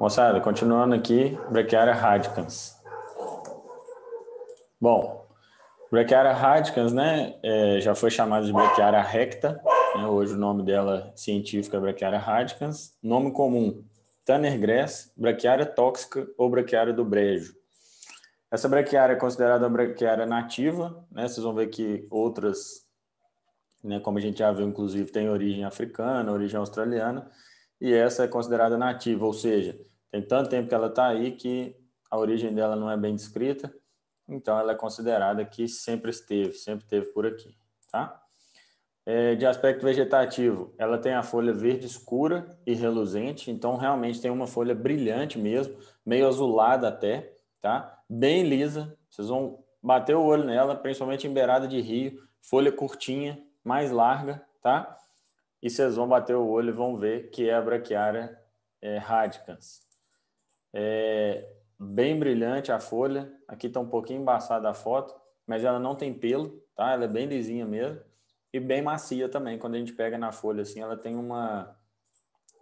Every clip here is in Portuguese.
Moçada, continuando aqui, Brachiara radicans. Bom, Brachiara radicans, né, é, já foi chamada de Brachiara recta, né, hoje o nome dela científica é Brachiara radicans. Nome comum, Tanner grass, Brachiara tóxica ou Brachiara do brejo. Essa braquiária é considerada uma braquiária nativa, né? Vocês vão ver que outras, né, como a gente já viu, inclusive, tem origem africana, origem australiana, e essa é considerada nativa, ou seja, tem tanto tempo que ela está aí que a origem dela não é bem descrita, então ela é considerada que sempre esteve, sempre esteve por aqui, tá? É, de aspecto vegetativo, ela tem a folha verde escura e reluzente, então realmente tem uma folha brilhante mesmo, meio azulada até, tá? Bem lisa, vocês vão bater o olho nela, principalmente em beirada de rio, folha curtinha, mais larga, tá? e vocês vão bater o olho e vão ver que é a braquiária é, radicans. É bem brilhante a folha, aqui está um pouquinho embaçada a foto, mas ela não tem pelo, tá? Ela é bem lisinha mesmo e bem macia também. Quando a gente pega na folha assim, ela tem uma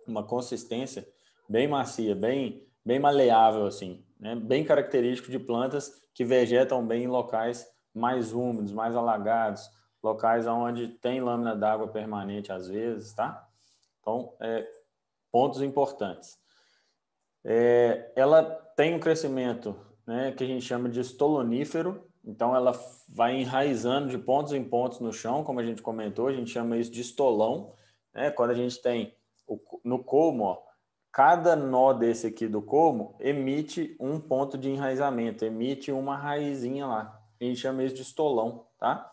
uma consistência bem macia, bem bem maleável assim, né? Bem característico de plantas que vegetam bem em locais mais úmidos, mais alagados, locais onde tem lâmina d'água permanente às vezes, tá? Então, é, pontos importantes. É, ela tem um crescimento né, que a gente chama de estolonífero, então ela vai enraizando de pontos em pontos no chão, como a gente comentou, a gente chama isso de estolão. Né? Quando a gente tem o, no colmo, ó, cada nó desse aqui do colmo emite um ponto de enraizamento, emite uma raizinha lá. A gente chama isso de estolão, tá?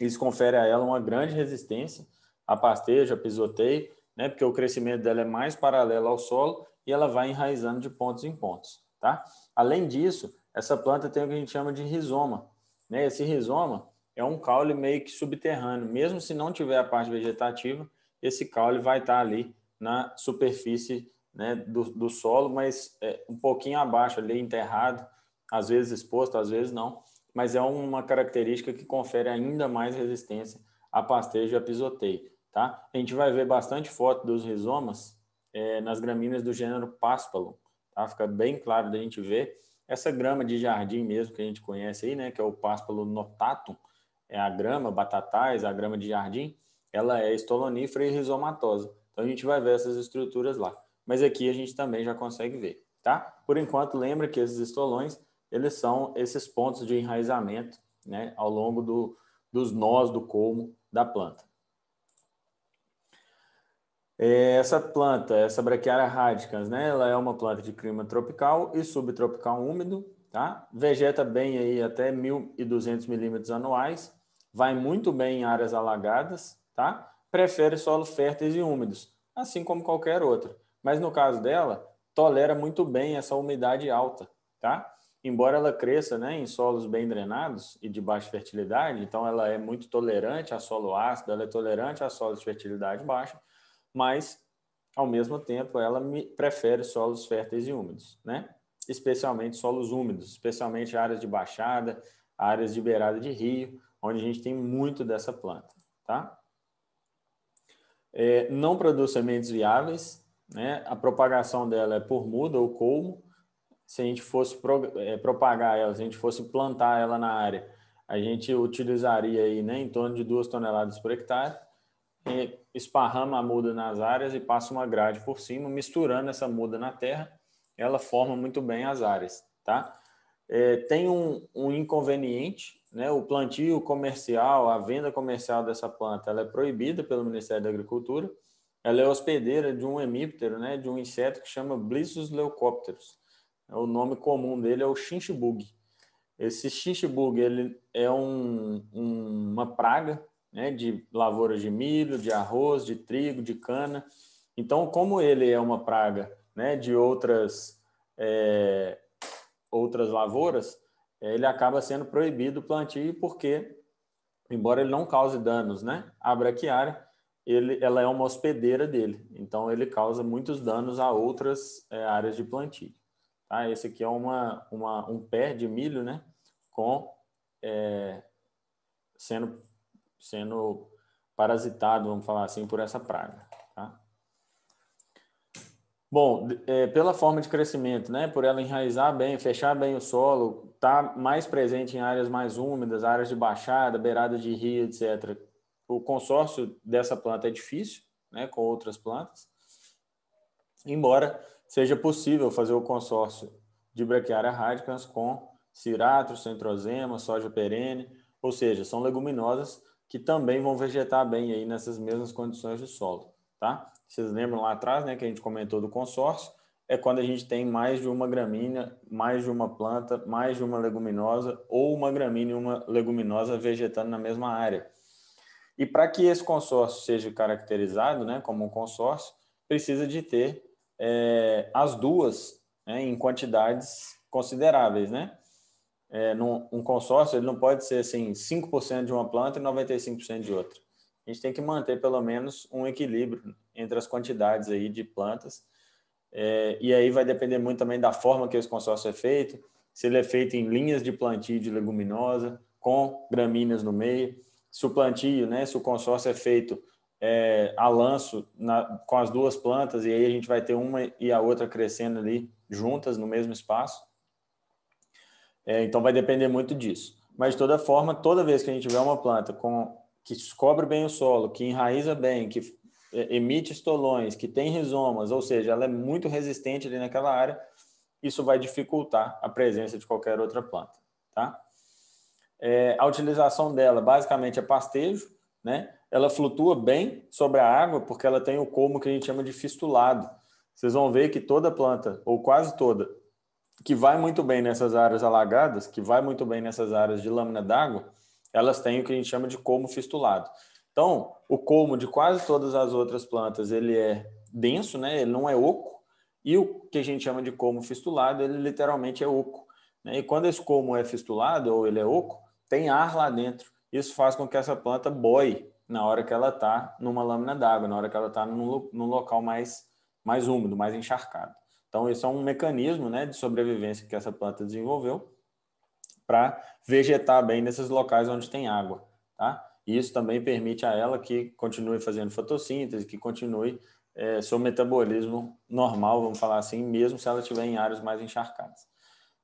Isso confere a ela uma grande resistência a pastejo, a pisoteio, né? porque o crescimento dela é mais paralelo ao solo e ela vai enraizando de pontos em pontos. Tá? Além disso, essa planta tem o que a gente chama de rizoma. Né? Esse rizoma é um caule meio que subterrâneo. Mesmo se não tiver a parte vegetativa, esse caule vai estar ali na superfície né, do, do, solo, mas é, um pouquinho abaixo ali, enterrado, às vezes exposto, às vezes não mas é uma característica que confere ainda mais resistência a pastejo e a pisoteio. Tá? A gente vai ver bastante foto dos rizomas é, nas gramíneas do gênero Paspalum. Tá? Fica bem claro da gente ver essa grama de jardim mesmo que a gente conhece aí, né, que é o Paspalum notatum, é a grama batatais, a grama de jardim, ela é estolonífera e rizomatosa. Então a gente vai ver essas estruturas lá. Mas aqui a gente também já consegue ver, tá? Por enquanto, lembra que esses estolões eles são esses pontos de enraizamento né, ao longo do, dos nós do colmo da planta. É, essa planta, essa Brachiara radicans, né, ela é uma planta de clima tropical e subtropical úmido, tá? Vegeta bem aí até 1.200 milímetros anuais, vai muito bem em áreas alagadas, tá? Prefere solos férteis e úmidos, assim como qualquer outra. Mas no caso dela, tolera muito bem essa umidade alta, tá? embora ela cresça né, em solos bem drenados e de baixa fertilidade, então ela é muito tolerante a solo ácido, ela é tolerante a solos de fertilidade baixa, mas, ao mesmo tempo, ela prefere solos férteis e úmidos, né? especialmente solos úmidos, especialmente áreas de baixada, áreas de beirada de rio, onde a gente tem muito dessa planta. Tá? É, não produz sementes viáveis, né? a propagação dela é por muda ou colmo, se a gente fosse pro, é, eh, propagar ela, se a gente fosse plantar ela na área, a gente utilizaria aí, né, em torno de duas toneladas por hectare, esparrama a muda nas áreas e passa uma grade por cima, misturando essa muda na terra, ela forma muito bem as áreas, tá? É, tem um, um inconveniente, né? O plantio comercial, a venda comercial dessa planta, ela é proibida pelo Ministério da Agricultura. Ela é hospedeira de um hemíptero, né? De um inseto que chama Blissus leucópteros. O nome comum dele é o chinchibug. Esse chinchibug ele é um, um, uma praga né, de lavouras de milho, de arroz, de trigo, de cana. Então, como ele é uma praga né, de outras, é, outras lavouras, é, ele acaba sendo proibido o plantio porque, embora ele não cause danos, né, a braquiária ele, ela é uma hospedeira dele. Então, ele causa muitos danos a outras é, áreas de plantio. Tá? Esse aqui é uma, uma, um pé de milho, né? Com, é, sendo, sendo parasitado, vamos falar assim, por essa praga. Tá? Bom, é, pela forma de crescimento, né? Por ela enraizar bem, fechar bem o solo, tá mais presente em áreas mais úmidas, áreas de baixada, beirada de rio, etc. O consórcio dessa planta é difícil, né? Com outras plantas. Embora seja possível fazer o consórcio de braquiária radicans com ciratro, centrosema, soja perene, ou seja, são leguminosas que também vão vegetar bem aí nessas mesmas condições de solo, tá? Vocês lembram lá atrás, né, que a gente comentou do consórcio, é quando a gente tem mais de uma gramínea, mais de uma planta, mais de uma leguminosa ou uma gramínea e uma leguminosa vegetando na mesma área. E para que esse consórcio seja caracterizado, né, como um consórcio, precisa de ter é, as duas né, em quantidades consideráveis, né? É, num, um consórcio ele não pode ser assim 5% de uma planta e 95% de outra. A gente tem que manter pelo menos um equilíbrio entre as quantidades aí de plantas. É, e aí vai depender muito também da forma que esse consórcio é feito, se ele é feito em linhas de plantio de leguminosa, com gramíneas no meio, se o plantio, né, se o consórcio é feito é, a lanço na, com as duas plantas e aí a gente vai ter uma e a outra crescendo ali juntas no mesmo espaço. É, então vai depender muito disso. Mas de toda forma, toda vez que a gente tiver uma planta com que cobre bem o solo, que enraiza bem, que é, emite estolões, que tem rizomas, ou seja, ela é muito resistente ali naquela área, isso vai dificultar a presença de qualquer outra planta, tá? É, a utilização dela basicamente é pastejo, né? Ela flutua bem sobre a água porque ela tem o como que a gente chama de fistulado. Vocês vão ver que toda planta, ou quase toda, que vai muito bem nessas áreas alagadas, que vai muito bem nessas áreas de lâmina d'água, elas têm o que a gente chama de como fistulado. Então, o como de quase todas as outras plantas, ele é denso, né? Ele não é oco. E o que a gente chama de como fistulado, ele literalmente é oco. Né? E quando esse como é fistulado ou ele é oco, tem ar lá dentro. Isso faz com que essa planta boie na hora que ela está numa lâmina d'água, na hora que ela está num, num local mais, mais úmido, mais encharcado. Então, isso é um mecanismo né, de sobrevivência que essa planta desenvolveu para vegetar bem nesses locais onde tem água. Tá? E isso também permite a ela que continue fazendo fotossíntese, que continue é, seu metabolismo normal, vamos falar assim, mesmo se ela estiver em áreas mais encharcadas.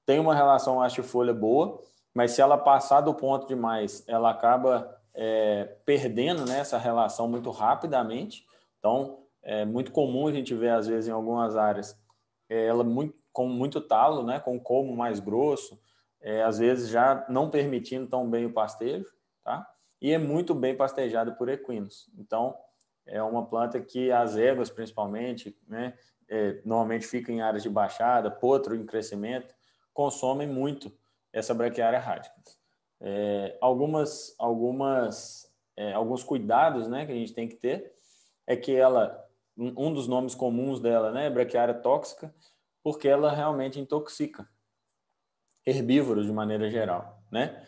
Tem uma relação acho folha boa, mas se ela passar do ponto demais, ela acaba é, perdendo né, essa relação muito rapidamente. Então, é muito comum a gente ver, às vezes, em algumas áreas, é, ela muito, com muito talo, né, com como mais grosso, é, às vezes já não permitindo tão bem o pastejo, tá? e é muito bem pastejada por equinos. Então, é uma planta que as éguas, principalmente, né, é, normalmente fica em áreas de baixada, potro em crescimento, consomem muito essa braquiária rádica. É, algumas, algumas, é, alguns cuidados né, que a gente tem que ter é que ela, um dos nomes comuns dela né, é braquiária tóxica, porque ela realmente intoxica herbívoros de maneira geral, né?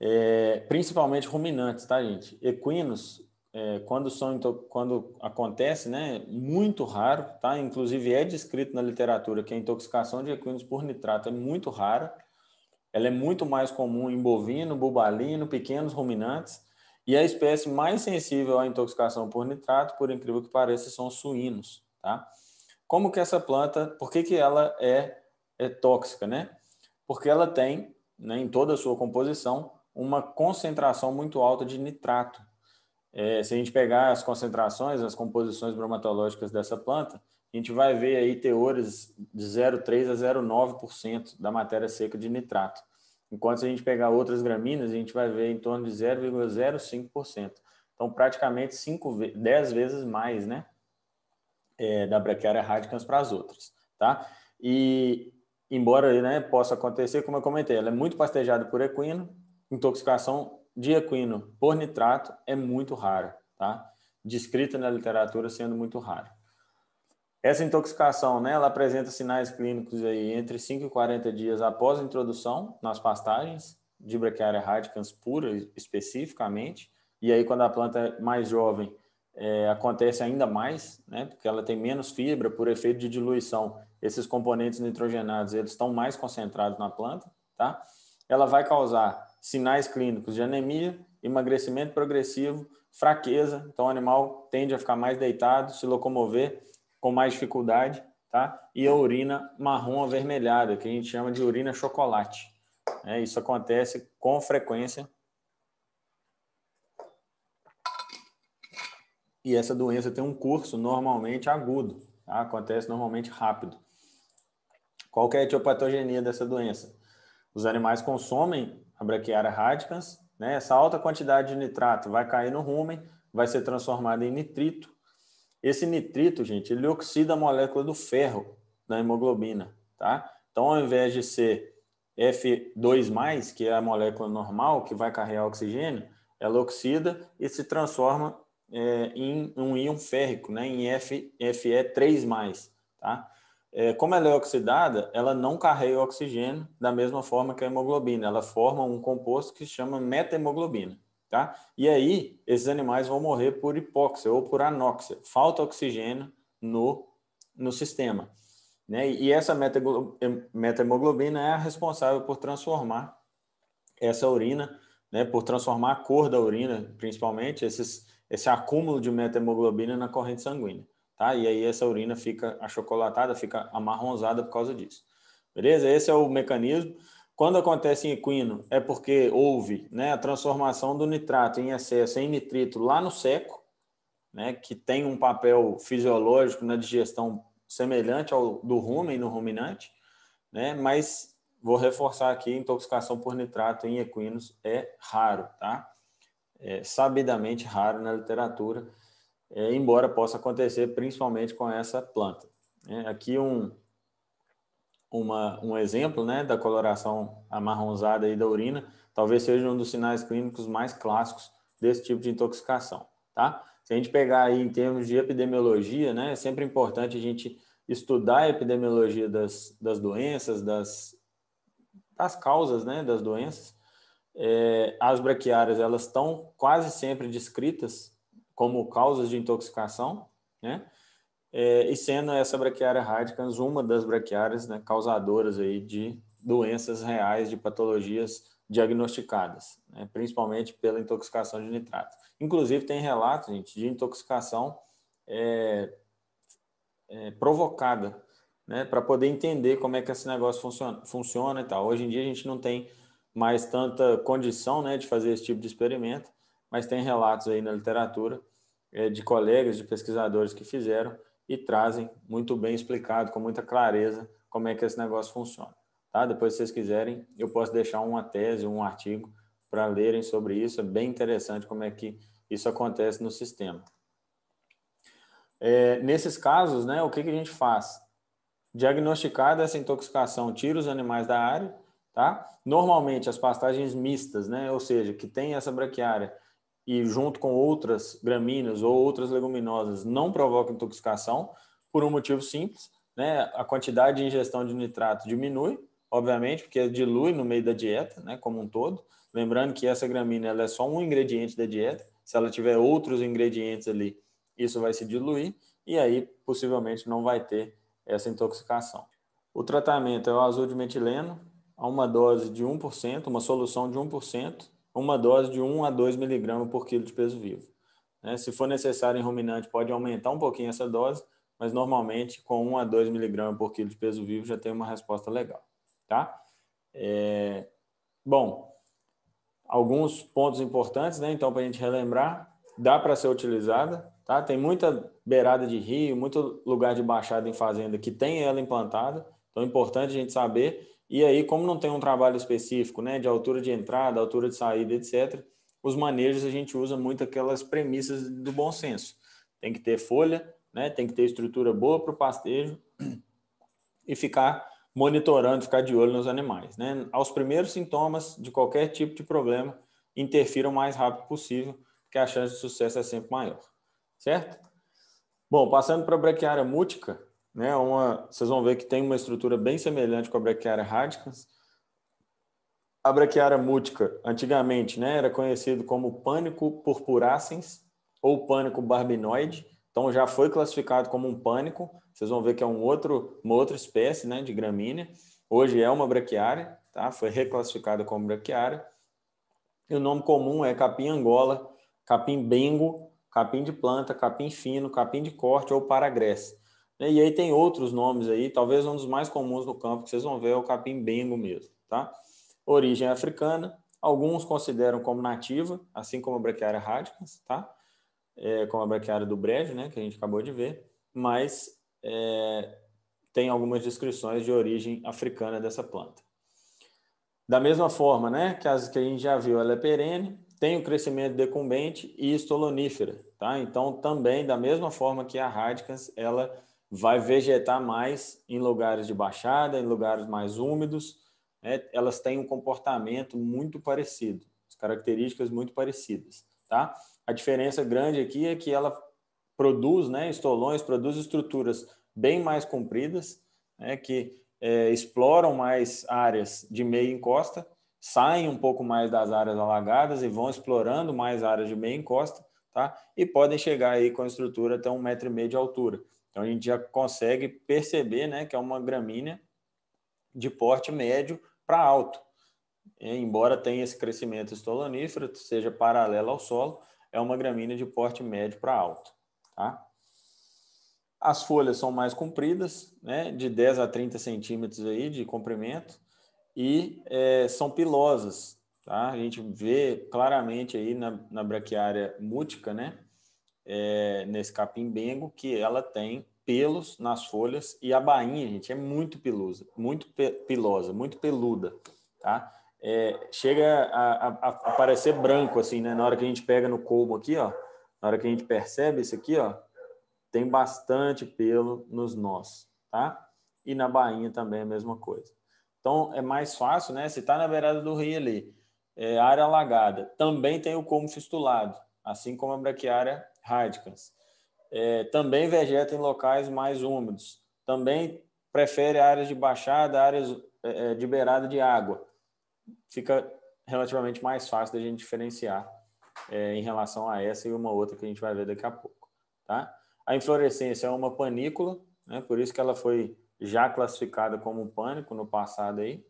É, principalmente ruminantes, tá, gente? Equinos, é, quando, são, quando acontece, né? Muito raro, tá? Inclusive é descrito na literatura que a intoxicação de equinos por nitrato é muito rara ela é muito mais comum em bovino, bubalino, pequenos ruminantes. E a espécie mais sensível à intoxicação por nitrato, por incrível que pareça, são os suínos. Tá? Como que essa planta, por que, que ela é, é tóxica? Né? Porque ela tem, né, em toda a sua composição, uma concentração muito alta de nitrato. É, se a gente pegar as concentrações, as composições bromatológicas dessa planta, a gente vai ver aí teores de 0,3 a 0,9% da matéria seca de nitrato. Enquanto se a gente pegar outras gramíneas, a gente vai ver em torno de 0,05%. Então, praticamente 5, 10 vezes mais né, é, da braquiária radicans para as outras. Tá? E, embora né, possa acontecer, como eu comentei, ela é muito pastejada por equino, intoxicação de equino por nitrato é muito rara, tá? descrita na literatura sendo muito rara. Essa intoxicação, né, ela apresenta sinais clínicos aí entre 5 e 40 dias após a introdução nas pastagens de Brachiaria radicans pura especificamente, e aí quando a planta é mais jovem, é, acontece ainda mais, né, porque ela tem menos fibra por efeito de diluição. Esses componentes nitrogenados, eles estão mais concentrados na planta, tá? Ela vai causar sinais clínicos de anemia, emagrecimento progressivo, fraqueza, então o animal tende a ficar mais deitado, se locomover com mais dificuldade, tá? E a urina marrom avermelhada, que a gente chama de urina chocolate. É, isso acontece com frequência. E essa doença tem um curso normalmente agudo, tá? acontece normalmente rápido. Qual é a etiopatogenia dessa doença? Os animais consomem a braquiária radicans, né? essa alta quantidade de nitrato vai cair no rumen, vai ser transformada em nitrito, esse nitrito, gente, ele oxida a molécula do ferro na hemoglobina, tá? Então, ao invés de ser F2+, que é a molécula normal que vai carregar oxigênio, ela oxida e se transforma é, em um íon férrico, né, em F, Fe3+. Tá? É, como ela é oxidada, ela não carrega oxigênio da mesma forma que a hemoglobina. Ela forma um composto que se chama metahemoglobina. Tá? E aí, esses animais vão morrer por hipóxia ou por anóxia, falta oxigênio no, no sistema. Né? E essa metahemoglobina é a responsável por transformar essa urina, né? por transformar a cor da urina, principalmente, esses, esse acúmulo de metahemoglobina na corrente sanguínea. Tá? E aí essa urina fica achocolatada, fica amarronzada por causa disso. Beleza? Esse é o mecanismo. Quando acontece em equino, é porque houve né, a transformação do nitrato em excesso em nitrito lá no seco, né, que tem um papel fisiológico na né, digestão semelhante ao do rumen no ruminante, né, mas vou reforçar aqui, intoxicação por nitrato em equinos é raro, tá? É sabidamente raro na literatura, é, embora possa acontecer principalmente com essa planta. É, aqui um, uma, um exemplo né, da coloração amarronzada aí da urina, talvez seja um dos sinais clínicos mais clássicos desse tipo de intoxicação. Tá? Se a gente pegar aí em termos de epidemiologia, né, é sempre importante a gente estudar a epidemiologia das, das doenças, das, das causas né, das doenças. É, as braquiárias elas estão quase sempre descritas como causas de intoxicação, né? É, e sendo essa braquiária radicans uma das braquiárias né, causadoras aí de doenças reais, de patologias diagnosticadas, né, principalmente pela intoxicação de nitrato. Inclusive, tem relatos, gente, de intoxicação é, é, provocada, né, para poder entender como é que esse negócio funciona, funciona e tal. Hoje em dia, a gente não tem mais tanta condição né, de fazer esse tipo de experimento, mas tem relatos aí na literatura é, de colegas, de pesquisadores que fizeram e trazem muito bem explicado, com muita clareza, como é que esse negócio funciona. Tá? Depois, se vocês quiserem, eu posso deixar uma tese, um artigo para lerem sobre isso. É bem interessante como é que isso acontece no sistema. É, nesses casos, né, o que, que a gente faz? Diagnosticada essa intoxicação, tira os animais da área, tá? Normalmente as pastagens mistas, né, ou seja, que tem essa braquiária e junto com outras gramíneas ou outras leguminosas não provoca intoxicação por um motivo simples, né? A quantidade de ingestão de nitrato diminui, obviamente, porque dilui no meio da dieta, né, como um todo. Lembrando que essa gramínea ela é só um ingrediente da dieta. Se ela tiver outros ingredientes ali, isso vai se diluir e aí possivelmente não vai ter essa intoxicação. O tratamento é o azul de metileno, a uma dose de 1%, uma solução de 1%, uma dose de 1 a 2 miligramas por quilo de peso vivo. Né? Se for necessário em ruminante, pode aumentar um pouquinho essa dose, mas normalmente com 1 a 2 miligramas por quilo de peso vivo já tem uma resposta legal. Tá? É... Bom, alguns pontos importantes, né? então, para a gente relembrar, dá para ser utilizada. Tá? Tem muita beirada de rio, muito lugar de baixada em fazenda que tem ela implantada, então é importante a gente saber e aí, como não tem um trabalho específico, né, de altura de entrada, altura de saída, etc., os manejos a gente usa muito aquelas premissas do bom senso. Tem que ter folha, né, tem que ter estrutura boa para o pastejo e ficar monitorando, ficar de olho nos animais. Né? Aos primeiros sintomas de qualquer tipo de problema, interfira o mais rápido possível, porque a chance de sucesso é sempre maior. Certo? Bom, passando para a braquiária múltica. Né? Uma, vocês vão ver que tem uma estrutura bem semelhante com a Brachiara radicans. A Brachiara mútica, antigamente, né, era conhecido como pânico purpuracens ou pânico barbinoide. Então já foi classificado como um pânico. Vocês vão ver que é um outro, uma outra espécie, né, de gramínea. Hoje é uma braquiária, tá? Foi reclassificada como braquiária. E o nome comum é capim angola, capim bengo, capim de planta, capim fino, capim de corte ou paragresse. Né? E aí tem outros nomes aí, talvez um dos mais comuns no campo que vocês vão ver é o capim bengo mesmo, tá? Origem africana, alguns consideram como nativa, assim como a braquiária radicans, tá? É, como a braquiária do brejo, né, que a gente acabou de ver, mas é, tem algumas descrições de origem africana dessa planta. Da mesma forma, né, que as que a gente já viu, ela é perene, tem o crescimento decumbente e estolonífera, tá? Então, também, da mesma forma que a radicans, ela vai vegetar mais em lugares de baixada, em lugares mais úmidos. Né? Elas têm um comportamento muito parecido, características muito parecidas. Tá? A diferença grande aqui é que ela produz né, estolões, produz estruturas bem mais compridas, né, que é, exploram mais áreas de meia encosta, saem um pouco mais das áreas alagadas e vão explorando mais áreas de meia encosta, tá? e podem chegar aí com a estrutura até um metro e meio de altura. Então a gente já consegue perceber né, que é uma gramínea de porte médio para alto. E, é, embora tenha esse crescimento estolonífero, seja paralelo ao solo, é uma gramínea de porte médio para alto. Tá? As folhas são mais compridas, né, de 10 a 30 centímetros aí de comprimento, e é, são pilosas. Tá? A gente vê claramente aí na, na braquiária mútica, né, é, nesse capim-bengo, que ela tem pelos nas folhas e a bainha, gente, é muito pilosa, muito pe pilosa, muito peluda, tá? É, chega a, a, a, aparecer branco, assim, né? Na hora que a gente pega no colmo aqui, ó, na hora que a gente percebe isso aqui, ó, tem bastante pelo nos nós, tá? E na bainha também é a mesma coisa. Então, é mais fácil, né? Se está na beirada do rio ali, é, área alagada, também tem o colmo fistulado, assim como a braquiária radicans. É, também vegeta em locais mais úmidos. Também prefere áreas de baixada, áreas é, é, de beirada de água. Fica relativamente mais fácil da gente diferenciar é, em relação a essa e uma outra que a gente vai ver daqui a pouco. Tá? A inflorescência é uma panícula, né? por isso que ela foi já classificada como pânico no passado. Aí.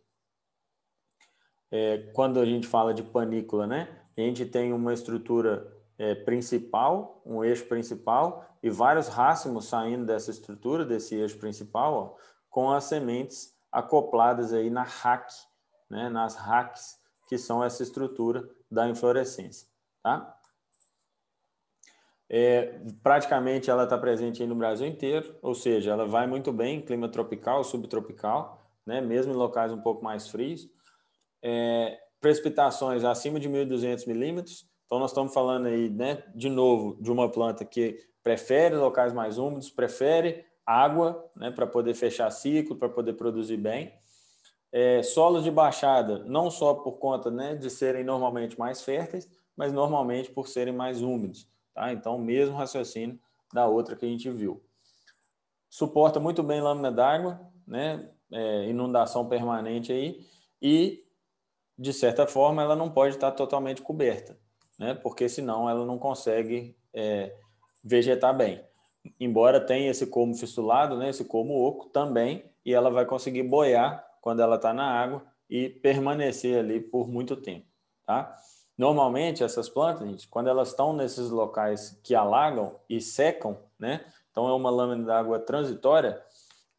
É, quando a gente fala de panícula, né? a gente tem uma estrutura é, principal, um eixo principal, e vários racimos saindo dessa estrutura, desse eixo principal, ó, com as sementes acopladas aí na raque, né, nas raques, que são essa estrutura da inflorescência. Tá? É, praticamente ela está presente aí no Brasil inteiro, ou seja, ela vai muito bem em clima tropical, subtropical, né, mesmo em locais um pouco mais frios. É, precipitações acima de 1.200 milímetros então, nós estamos falando aí, né, de novo, de uma planta que prefere locais mais úmidos, prefere água né, para poder fechar ciclo, para poder produzir bem. É, solos de baixada, não só por conta né, de serem normalmente mais férteis, mas normalmente por serem mais úmidos. Tá? Então, mesmo raciocínio da outra que a gente viu. Suporta muito bem lâmina d'água, né? É, inundação permanente aí, e, de certa forma, ela não pode estar totalmente coberta né? porque senão ela não consegue é, vegetar bem. Embora tenha esse como fistulado, né? esse como oco também, e ela vai conseguir boiar quando ela está na água e permanecer ali por muito tempo. Tá? Normalmente, essas plantas, gente, quando elas estão nesses locais que alagam e secam, né? então é uma lâmina d'água transitória,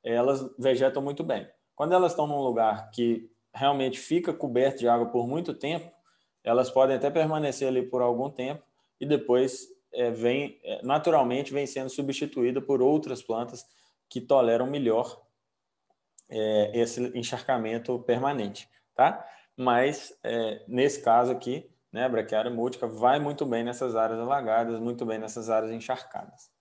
elas vegetam muito bem. Quando elas estão num lugar que realmente fica coberto de água por muito tempo, elas podem até permanecer ali por algum tempo e depois é, vem é, naturalmente vem sendo substituída por outras plantas que toleram melhor é, esse encharcamento permanente, tá? Mas é, nesse caso aqui, né, a braquiária múltica vai muito bem nessas áreas alagadas, muito bem nessas áreas encharcadas.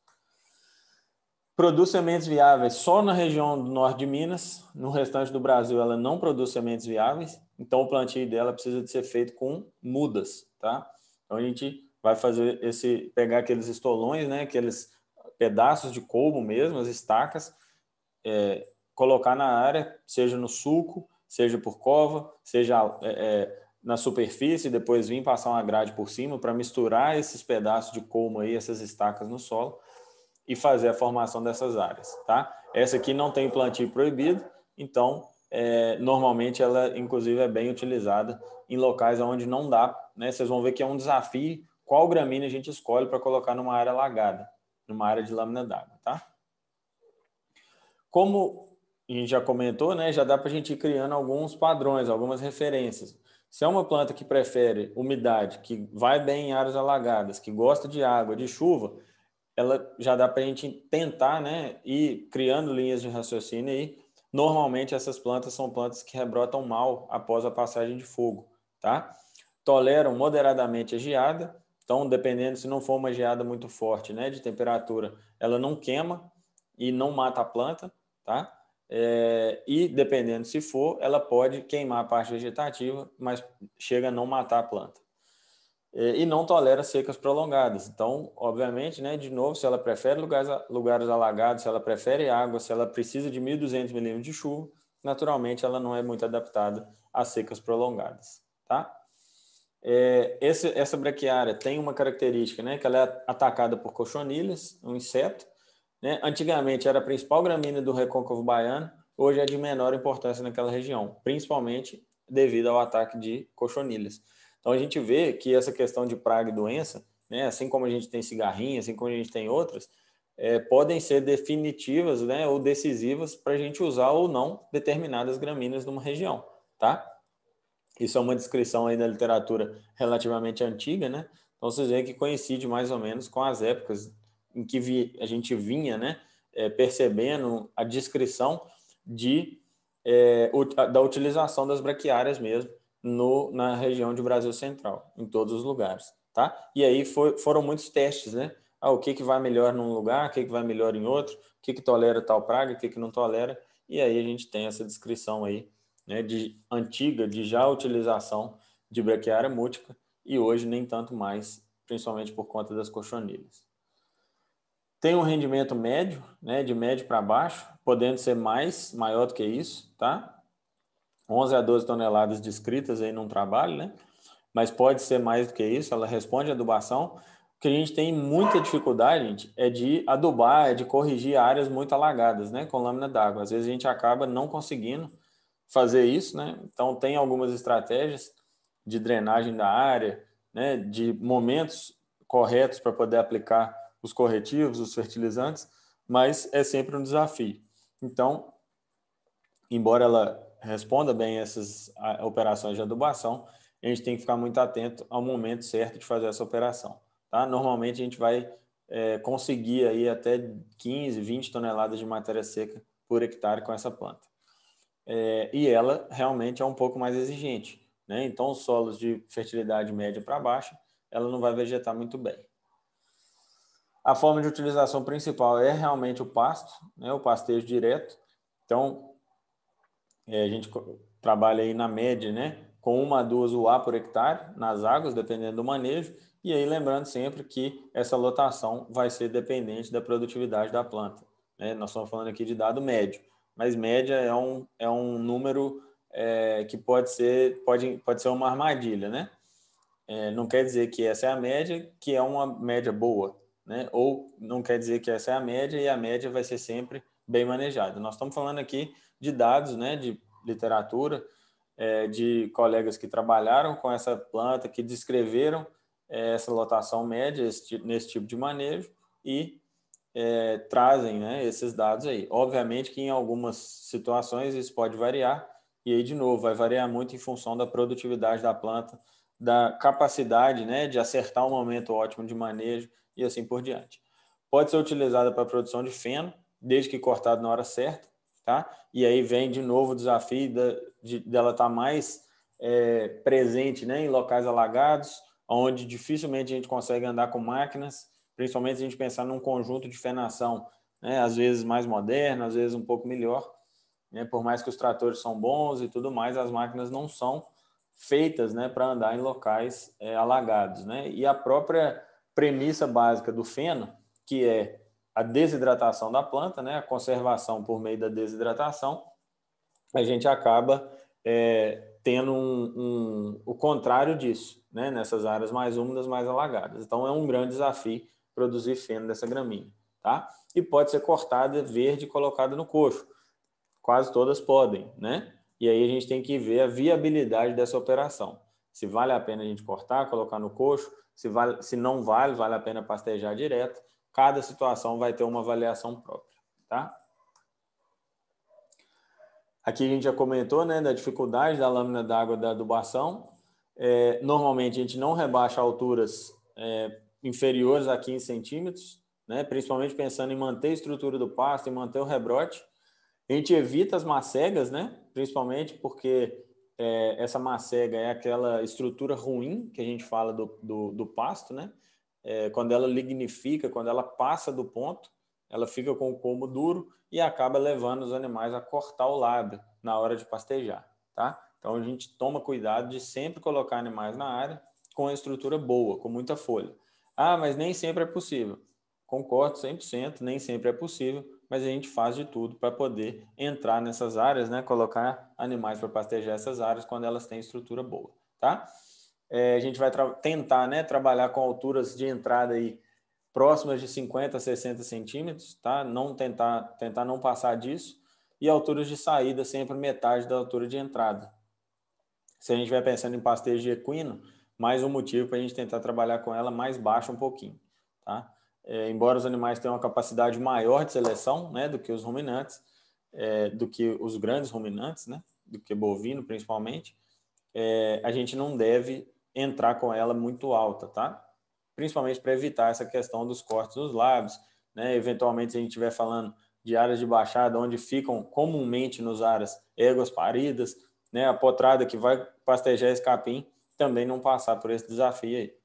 Produz sementes viáveis só na região do norte de Minas, no restante do Brasil ela não produz sementes viáveis, então o plantio dela precisa de ser feito com mudas, tá? Então a gente vai fazer esse pegar aqueles estolões, né, aqueles pedaços de coubo mesmo, as estacas, é, colocar na área, seja no sulco, seja por cova, seja é, é, na superfície, depois vir passar uma grade por cima para misturar esses pedaços de colmo aí, essas estacas no solo e fazer a formação dessas áreas, tá? Essa aqui não tem plantio proibido, então é, normalmente ela, inclusive, é bem utilizada em locais onde não dá, né? Vocês vão ver que é um desafio qual gramínea a gente escolhe para colocar numa área lagada, numa área de lâmina d'água, tá? Como a gente já comentou, né? Já dá para a gente ir criando alguns padrões, algumas referências. Se é uma planta que prefere umidade, que vai bem em áreas alagadas, que gosta de água, de chuva, ela já dá para a gente tentar, né, ir criando linhas de raciocínio aí. Normalmente essas plantas são plantas que rebrotam mal após a passagem de fogo, tá? Toleram moderadamente a geada, então dependendo se não for uma geada muito forte, né, de temperatura, ela não queima e não mata a planta, tá? É, e dependendo se for, ela pode queimar a parte vegetativa, mas chega a não matar a planta. Eh, e não tolera secas prolongadas. Então, obviamente, né, de novo, se ela prefere lugares, lugares alagados, se ela prefere água, se ela precisa de 1.200 milímetros de chuva, naturalmente ela não é muito adaptada a secas prolongadas. Tá? É, esse, essa braquiária tem uma característica, né, que ela é atacada por cochonilhas, um inseto. Né? Antigamente era a principal gramínea do recôncavo baiano, hoje é de menor importância naquela região, principalmente devido ao ataque de cochonilhas. Então a gente vê que essa questão de praga e doença, né, assim como a gente tem cigarrinha, assim como a gente tem outras, é, podem ser definitivas né, ou decisivas para a gente usar ou não determinadas gramíneas numa região, tá? Isso é uma descrição aí da literatura relativamente antiga, né? Então vocês veem que coincide mais ou menos com as épocas em que vi, a gente vinha, né, é, percebendo a descrição de, é, da utilização das braquiárias mesmo no, na região de Brasil Central, em todos os lugares, tá? E aí foi, foram muitos testes, né? Ah, o que, que vai melhor num lugar, o que, que vai melhor em outro, o que, que tolera tal praga, o que, que não tolera, e aí a gente tem essa descrição aí, né, de antiga, de já utilização de brequiária múltipla, e hoje nem tanto mais, principalmente por conta das cochonilhas. Tem um rendimento médio, né, de médio para baixo, podendo ser mais, maior do que isso, tá? 11 a 12 toneladas descritas aí num trabalho, né? Mas pode ser mais do que isso, ela responde adubação. O que a gente tem muita dificuldade, gente, é de adubar, é de corrigir áreas muito alagadas, né? Com lâmina d'água. Às vezes a gente acaba não conseguindo fazer isso, né? Então tem algumas estratégias de drenagem da área, né? De momentos corretos para poder aplicar os corretivos, os fertilizantes, mas é sempre um desafio. Então, embora ela responda bem essas ah, operações de adubação, a gente tem que ficar muito atento ao momento certo de fazer essa operação. Tá? Normalmente a gente vai é, conseguir aí até 15, 20 toneladas de matéria seca por hectare com essa planta. É, e ela realmente é um pouco mais exigente. Né? Então, solos de fertilidade média para baixa, ela não vai vegetar muito bem. A forma de utilização principal é realmente o pasto, né? o pastejo direto. Então, é, a gente trabalha aí na média, né? Com uma a duas UA por hectare nas águas, dependendo do manejo. E aí, lembrando sempre que essa lotação vai ser dependente da produtividade da planta. Né? Nós estamos falando aqui de dado médio, mas média é um, é um número é, que pode ser, pode, pode ser uma armadilha, né? É, não quer dizer que essa é a média, que é uma média boa, né? Ou não quer dizer que essa é a média e a média vai ser sempre bem manejada. Nós estamos falando aqui de dados, né, de literatura, é, de colegas que trabalharam com essa planta, que descreveram é, essa lotação média esse, nesse tipo de manejo e é, trazem né, esses dados aí. Obviamente que em algumas situações isso pode variar, e aí, de novo, vai variar muito em função da produtividade da planta, da capacidade né, de acertar o um momento ótimo de manejo e assim por diante. Pode ser utilizada para a produção de feno, desde que cortado na hora certa, tá? E aí vem de novo o desafio de, dela estar tá mais é, presente né, em locais alagados, onde dificilmente a gente consegue andar com máquinas, principalmente se a gente pensar num conjunto de fenação, né, às vezes mais moderno, às vezes um pouco melhor. Né, por mais que os tratores são bons e tudo mais, as máquinas não são feitas né, para andar em locais é, alagados. Né? E a própria premissa básica do feno, que é a desidratação da planta, né, a conservação por meio da desidratação, a gente acaba é, tendo um, um, o contrário disso, né, nessas áreas mais úmidas, mais alagadas. Então, é um grande desafio produzir feno dessa gramínea. Tá? E pode ser cortada verde e colocada no coxo. Quase todas podem, né? E aí a gente tem que ver a viabilidade dessa operação. Se vale a pena a gente cortar, colocar no coxo, se, vale, se não vale, vale a pena pastejar direto Cada situação vai ter uma avaliação própria, tá? Aqui a gente já comentou, né, da dificuldade da lâmina d'água da adubação. É, normalmente a gente não rebaixa alturas é, inferiores a 15 centímetros, né, principalmente pensando em manter a estrutura do pasto e manter o rebrote. A gente evita as macegas, né, principalmente porque é, essa macega é aquela estrutura ruim que a gente fala do, do, do pasto, né, é, quando ela lignifica, quando ela passa do ponto, ela fica com o como duro e acaba levando os animais a cortar o lábio na hora de pastejar, tá? Então a gente toma cuidado de sempre colocar animais na área com a estrutura boa, com muita folha. Ah, mas nem sempre é possível. Concordo 100%, nem sempre é possível, mas a gente faz de tudo para poder entrar nessas áreas, né? Colocar animais para pastejar essas áreas quando elas têm estrutura boa, tá? É, a gente vai tentar né, trabalhar com alturas de entrada aí próximas de 50 60 centímetros, tá? Não tentar, tentar não passar disso. E alturas de saída sempre metade da altura de entrada. Se a gente vai pensando em pastejo de equino, mais um motivo para a gente tentar trabalhar com ela mais baixa um pouquinho, tá? É, embora os animais tenham uma capacidade maior de seleção, né, do que os ruminantes, é, do que os grandes ruminantes, né, do que bovino principalmente, é, a gente não deve entrar com ela muito alta, tá? Principalmente para evitar essa questão dos cortes nos lábios, né? Eventualmente, se a gente estiver falando de áreas de baixada, onde ficam comumente nos áreas éguas paridas, né? A potrada que vai pastejar esse capim também não passar por esse desafio aí.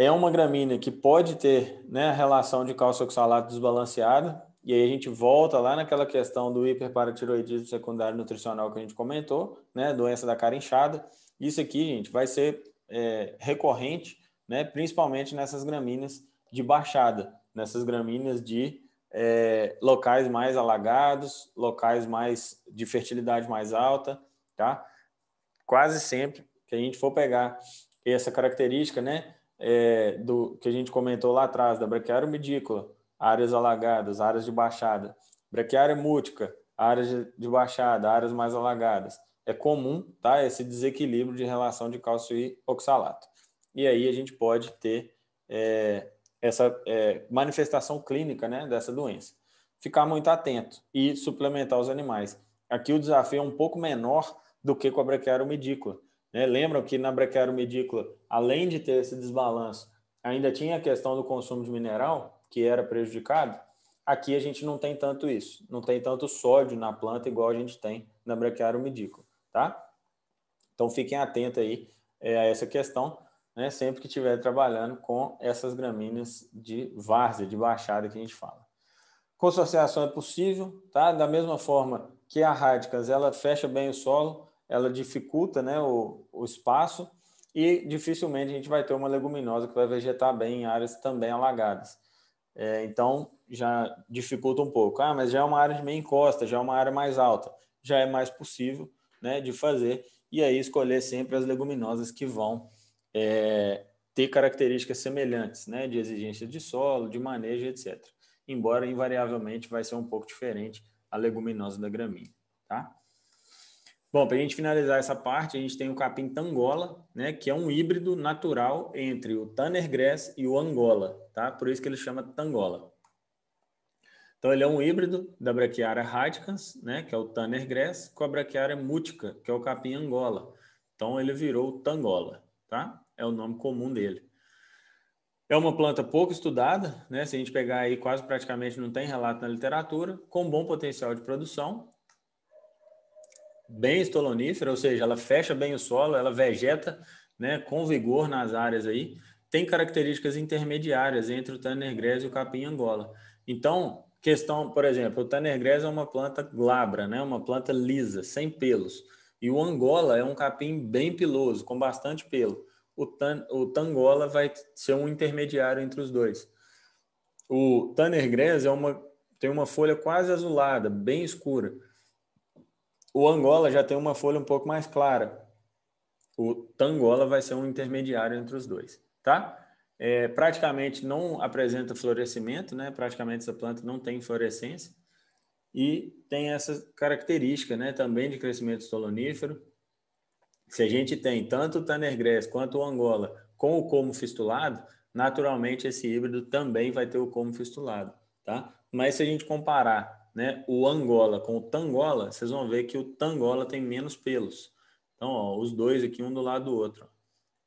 É uma gramínea que pode ter né, a relação de cálcio oxalato desbalanceada, e aí a gente volta lá naquela questão do hiperparatiroidismo secundário nutricional que a gente comentou, né, doença da cara inchada, isso aqui, gente, vai ser é, recorrente, né, principalmente nessas gramíneas de baixada, nessas gramíneas de é, locais mais alagados, locais mais de fertilidade mais alta, tá? Quase sempre que a gente for pegar essa característica, né, é, do que a gente comentou lá atrás da braquiária medícola áreas alagadas, áreas de baixada, braquiária múltica áreas de baixada, áreas mais alagadas, é comum tá, esse desequilíbrio de relação de cálcio e oxalato. E aí a gente pode ter é, essa é, manifestação clínica né, dessa doença. Ficar muito atento e suplementar os animais. Aqui o desafio é um pouco menor do que com a braquiaromedícula. Né? Lembram que na braquiaromedícula, além de ter esse desbalanço, ainda tinha a questão do consumo de mineral, que era prejudicado. Aqui a gente não tem tanto isso, não tem tanto sódio na planta igual a gente tem na braquiaromedícula tá? Então fiquem atentos aí é, a essa questão, né? Sempre que estiver trabalhando com essas gramíneas de várzea, de baixada que a gente fala. Consorciação é possível, tá? Da mesma forma que a radicas, ela fecha bem o solo, ela dificulta, né, o, o espaço e dificilmente a gente vai ter uma leguminosa que vai vegetar bem em áreas também alagadas. É, então, já dificulta um pouco. Ah, mas já é uma área de meia encosta, já é uma área mais alta. Já é mais possível, né, de fazer, e aí escolher sempre as leguminosas que vão é, ter características semelhantes, né, de exigência de solo, de manejo, etc. Embora invariavelmente vai ser um pouco diferente a leguminosa da gramínea, tá? Bom, para a gente finalizar essa parte, a gente tem o capim tangola, né, que é um híbrido natural entre o Tannergrass e o Angola, tá? Por isso que ele chama tangola. Então, ele é um híbrido da braquiária radicans, né, que é o Tanner grass, com a braquiária mútica, que é o capim angola. Então, ele virou o tangola, tá? É o nome comum dele. É uma planta pouco estudada, né? Se a gente pegar aí, quase praticamente não tem relato na literatura, com bom potencial de produção, bem estolonífera, ou seja, ela fecha bem o solo, ela vegeta, né, com vigor nas áreas aí, tem características intermediárias entre o Tanner grass e o capim angola. Então, questão, por exemplo, o Tanergres é uma planta glabra, né? uma planta lisa, sem pelos. E o Angola é um capim bem piloso, com bastante pelo. O, tan, o Tangola vai ser um intermediário entre os dois. O Tanergres é uma, tem uma folha quase azulada, bem escura. O Angola já tem uma folha um pouco mais clara. O Tangola vai ser um intermediário entre os dois, tá? é, praticamente não apresenta florescimento, né? praticamente essa planta não tem inflorescência e tem essa característica né? também de crescimento estolonífero. Se a gente tem tanto o Tannergrass quanto o Angola com o como fistulado, naturalmente esse híbrido também vai ter o como fistulado. Tá? Mas se a gente comparar né, o Angola com o Tangola, vocês vão ver que o Tangola tem menos pelos. Então, ó, os dois aqui, um do lado do outro.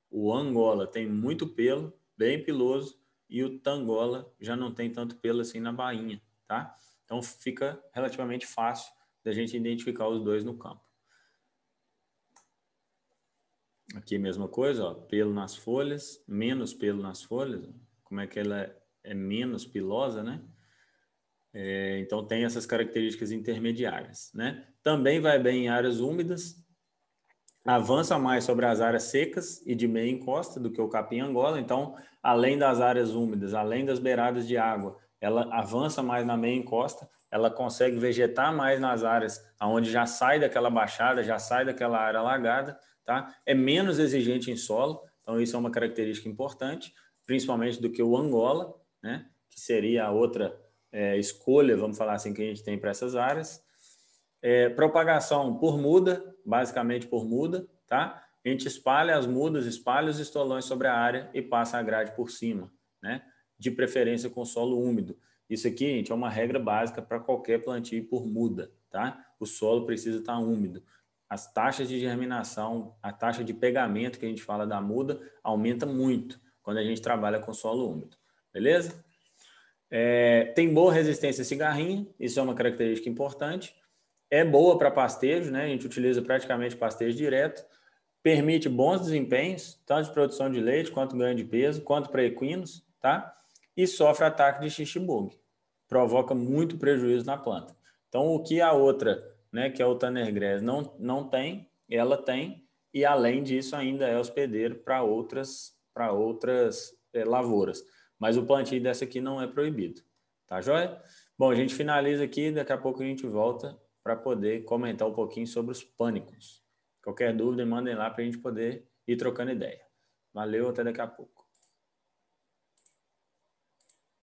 O Angola tem muito pelo bem piloso, e o tangola já não tem tanto pelo assim na bainha, tá? Então fica relativamente fácil da gente identificar os dois no campo. Aqui mesma coisa, ó, pelo nas folhas, menos pelo nas folhas, como é que ela é, é menos pilosa, né? É, então tem essas características intermediárias, né? Também vai bem em áreas úmidas, avança mais sobre as áreas secas e de meia encosta do que o capim angola, então além das áreas úmidas, além das beiradas de água, ela avança mais na meia encosta, ela consegue vegetar mais nas áreas onde já sai daquela baixada, já sai daquela área alagada, tá? É menos exigente em solo, então isso é uma característica importante, principalmente do que o Angola, né? Que seria a outra é, escolha, vamos falar assim, que a gente tem para essas áreas. É, propagação por muda, basicamente por muda, tá? a gente espalha as mudas, espalha os estolões sobre a área e passa a grade por cima, né? de preferência com solo úmido. Isso aqui, gente, é uma regra básica para qualquer plantio por muda. Tá? O solo precisa estar tá úmido. As taxas de germinação, a taxa de pegamento que a gente fala da muda, aumenta muito quando a gente trabalha com solo úmido. Beleza? É, tem boa resistência a cigarrinha, isso é uma característica importante. É boa para pastejo, né? A gente utiliza praticamente pastejo direto permite bons desempenhos, tanto de produção de leite, quanto ganho de peso, quanto para equinos, tá? E sofre ataque de xixi bug. Provoca muito prejuízo na planta. Então, o que a outra, né, que é o Tannergrass, não, não tem, ela tem, e além disso ainda é hospedeiro para outras, pra outras é, lavouras. Mas o plantio dessa aqui não é proibido, tá joia? Bom, a gente finaliza aqui, daqui a pouco a gente volta para poder comentar um pouquinho sobre os pânicos. Qualquer dúvida, mandem lá para a gente poder ir trocando ideia. Valeu, até daqui a pouco.